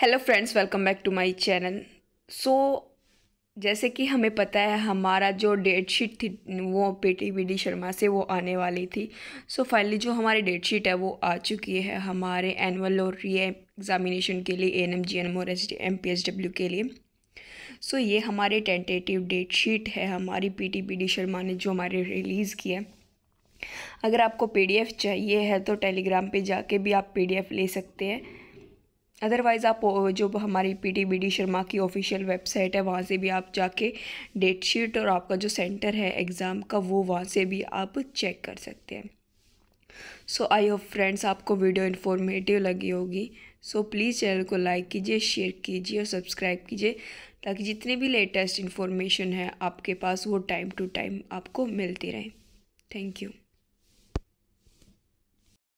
hello friends welcome back to my channel so जैसे कि हमें पता है हमारा जो डेट शीट थी वो पीटी डी शर्मा से वो आने वाली थी सो so, फाइनली जो हमारी डेट शीट है वो आ चुकी है हमारे एनुअल और री एग्ज़ामिनेशन के लिए A N M G N M और S M P S W के लिए सो so, ये हमारे टेंटेटिव डेट शीट है हमारी पी टी डी शर्मा ने जो हमारे रिलीज़ किया अगर आपको पी डी एफ़ चाहिए है तो टेलीग्राम पर जाके भी आप पी डी एफ़ ले सकते हैं अदरवाइज़ आप जो हमारी P T B D Sharma की ऑफिशियल वेबसाइट है वहाँ से भी आप जाके डेट शीट और आपका जो सेंटर है एग्ज़ाम का वो वहाँ से भी आप चेक कर सकते हैं सो आई होप फ्रेंड्स आपको वीडियो इन्फॉर्मेटिव लगी होगी सो प्लीज़ चैनल को लाइक कीजिए शेयर कीजिए और सब्सक्राइब कीजिए ताकि जितने भी लेटेस्ट इन्फॉर्मेशन है आपके पास वो टाइम टू टाइम आपको मिलती रहे थैंक यू